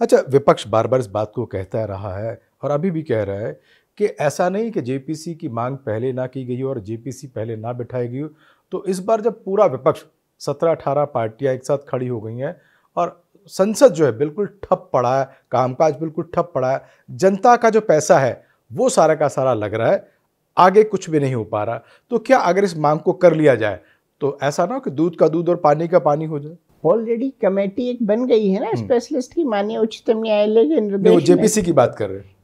अच्छा विपक्ष बार बार इस बात को कहता रहा है और अभी भी कह रहा है कि ऐसा नहीं कि जेपीसी की मांग पहले ना की गई हो और जेपीसी पहले ना बिठाई गई हो तो इस बार जब पूरा विपक्ष सत्रह अठारह पार्टियां एक साथ खड़ी हो गई हैं और संसद जो है बिल्कुल ठप पड़ा है कामकाज बिल्कुल ठप पड़ा है जनता का जो पैसा है वो सारा का सारा लग रहा है आगे कुछ भी नहीं हो पा रहा तो क्या अगर इस मांग को कर लिया जाए तो ऐसा ना हो कि दूध का दूध और पानी का पानी हो जाए ऑलरेडी कमेटी एक बन गई है ना स्पेशलिस्ट हम्म। की माननीय उच्चतम न्यायालय के निर्देश जेपीसी की बात कर रहे हैं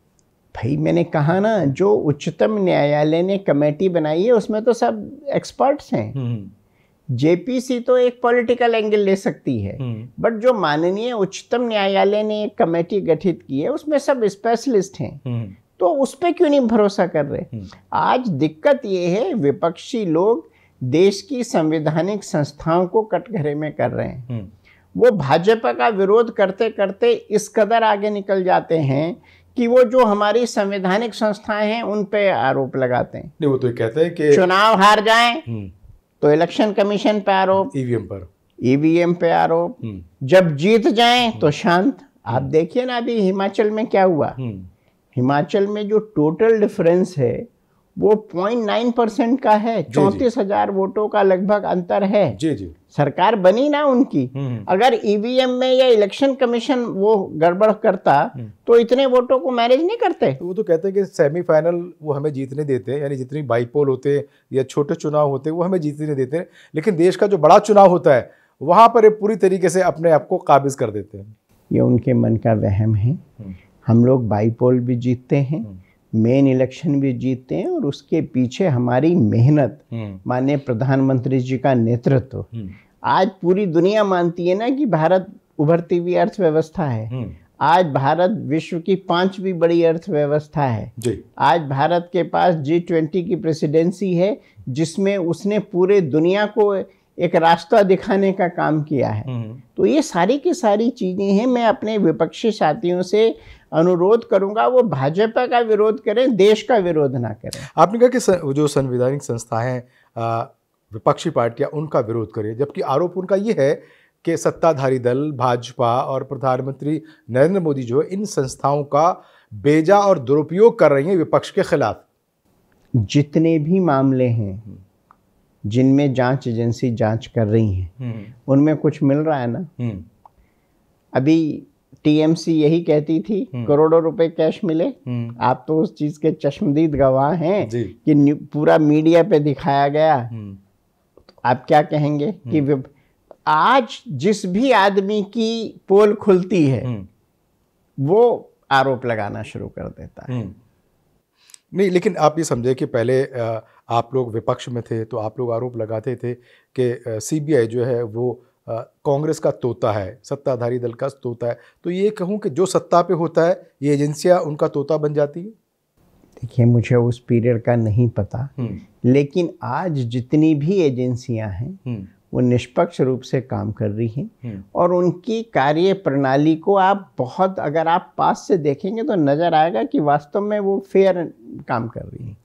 भाई मैंने कहा ना जो उच्चतम न्यायालय ने कमेटी बनाई है उसमें तो सब एक्सपर्ट्स हैं हम्म, हम्म। जेपीसी तो एक पॉलिटिकल एंगल ले सकती है बट जो माननीय उच्चतम न्यायालय ने एक कमेटी गठित की है उसमें सब स्पेशलिस्ट हैं तो उस पर क्यों नहीं भरोसा कर रहे आज दिक्कत ये है विपक्षी लोग देश की संवैधानिक संस्थाओं को कटघरे में कर रहे हैं हम्म। वो भाजपा का विरोध करते करते इस कदर आगे निकल जाते हैं कि वो जो हमारी संवैधानिक संस्थाएं हैं उन पे आरोप लगाते हैं नहीं वो तो कहते हैं कि चुनाव हार जाए हम्म। तो इलेक्शन कमीशन पे आरोप ईवीएम पर ईवीएम पे आरोप हम्म। जब जीत जाए तो शांत आप देखिए ना अभी हिमाचल में क्या हुआ हिमाचल में जो टोटल डिफरेंस है वो पॉइंट नाइन परसेंट का है चौंतीस हजार वोटों का लगभग अंतर है जी जी सरकार बनी ना उनकी हम्म, हम्म। अगर ईवीएम e में या इलेक्शन कमीशन वो गड़बड़ करता हम्म। तो इतने वोटों को मैनेज नहीं करते तो वो तो कहते हैं कि सेमीफाइनल वो हमें जीतने देते हैं यानी जितनी बाईपोल होते या छोटे चुनाव होते वो हमें जीतने देते हैं लेकिन देश का जो बड़ा चुनाव होता है वहाँ पर पूरी तरीके से अपने आप को काबिज कर देते हैं ये उनके मन का वहम है हम लोग बाईपोल भी जीतते हैं मेन इलेक्शन भी जीतते हैं और उसके पीछे हमारी मेहनत हम्म। माननीय प्रधानमंत्री जी का नेतृत्व हम्म। आज पूरी दुनिया मानती है ना कि भारत उभरती हुई अर्थव्यवस्था है हम्म। आज भारत विश्व की पांचवी बड़ी अर्थव्यवस्था है आज भारत के पास जी ट्वेंटी की प्रेसिडेंसी है जिसमें उसने पूरे दुनिया को एक रास्ता दिखाने का काम किया है तो ये सारी की सारी चीज़ें हैं मैं अपने विपक्षी साथियों से अनुरोध करूंगा वो भाजपा का विरोध करें देश का विरोध ना करें आपने कहा कि जो संविधानिक संस्थाएं विपक्षी पार्टियां उनका विरोध करें जबकि आरोप उनका ये है कि सत्ताधारी दल भाजपा और प्रधानमंत्री नरेंद्र मोदी जो है इन संस्थाओं का बेजा और दुरुपयोग कर रही हैं विपक्ष के खिलाफ जितने भी मामले हैं हम्म। जिनमें जांच एजेंसी जांच कर रही है हम्म। उनमें कुछ मिल रहा है ना हम्म। अभी टीएमसी यही कहती थी हम्म। करोड़ों रुपए कैश मिले हम्म। आप तो उस चीज के चश्मदीद गवाह हैं कि पूरा मीडिया पे दिखाया गया तो आप क्या कहेंगे कि आज जिस भी आदमी की पोल खुलती है वो आरोप लगाना शुरू कर देता है नहीं लेकिन आप ये समझे कि पहले आप लोग विपक्ष में थे तो आप लोग आरोप लगाते थे कि सीबीआई जो है वो कांग्रेस का तोता है सत्ताधारी दल का तोता है तो ये कहूँ कि जो सत्ता पे होता है ये एजेंसियाँ उनका तोता बन जाती है देखिए मुझे उस पीरियड का नहीं पता हम्म। लेकिन आज जितनी भी एजेंसियाँ हैं हम्म। वो निष्पक्ष रूप से काम कर रही हैं हम्म। और उनकी कार्य प्रणाली को आप बहुत अगर आप पास से देखेंगे तो नज़र आएगा कि वास्तव में वो फेयर काम कर रही हैं